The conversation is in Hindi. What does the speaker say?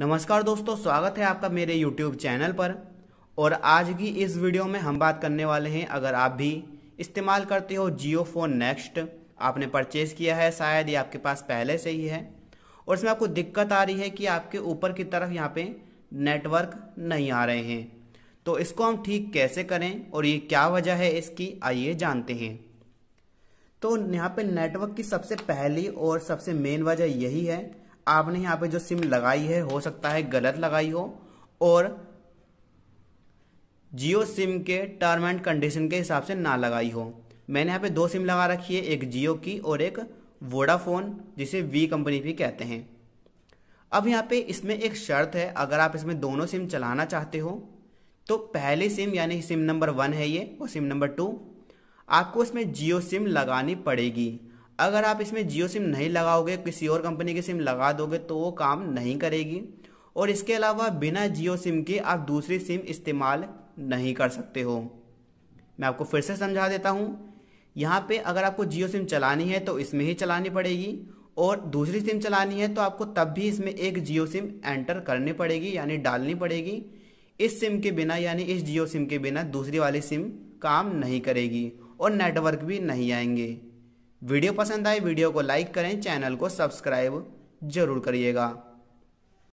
नमस्कार दोस्तों स्वागत है आपका मेरे YouTube चैनल पर और आज की इस वीडियो में हम बात करने वाले हैं अगर आप भी इस्तेमाल करते हो जियो फोन नेक्स्ट आपने परचेज़ किया है शायद ये आपके पास पहले से ही है और इसमें आपको दिक्कत आ रही है कि आपके ऊपर की तरफ यहाँ पे नेटवर्क नहीं आ रहे हैं तो इसको हम ठीक कैसे करें और ये क्या वजह है इसकी आइए जानते हैं तो यहाँ पे नेटवर्क की सबसे पहली और सबसे मेन वजह यही है आपने यहाँ पे जो सिम लगाई है हो सकता है गलत लगाई हो और जियो सिम के टर्म एंड कंडीशन के हिसाब से ना लगाई हो मैंने यहाँ पे दो सिम लगा रखी है एक जियो की और एक वोडाफोन जिसे वी कंपनी भी कहते हैं अब यहाँ पे इसमें एक शर्त है अगर आप इसमें दोनों सिम चलाना चाहते हो तो पहले सिम यानी सिम नंबर वन है ये और सिम नंबर टू आपको इसमें जियो सिम लगानी पड़ेगी अगर आप इसमें जियो सिम नहीं लगाओगे किसी और कंपनी की सिम लगा दोगे तो वो काम नहीं करेगी और इसके अलावा बिना जियो सिम के आप दूसरी सिम इस्तेमाल नहीं कर सकते हो मैं आपको फिर से समझा देता हूँ यहाँ पे अगर आपको जियो सिम चलानी है तो इसमें ही चलानी पड़ेगी और दूसरी सिम चलानी है तो आपको तब भी इसमें एक जियो सिम एंटर करनी पड़ेगी यानी डालनी पड़ेगी इस सिम के बिना यानी इस जियो सिम के बिना दूसरी वाली सिम काम नहीं करेगी और नेटवर्क भी नहीं आएंगे वीडियो पसंद आए वीडियो को लाइक करें चैनल को सब्सक्राइब जरूर करिएगा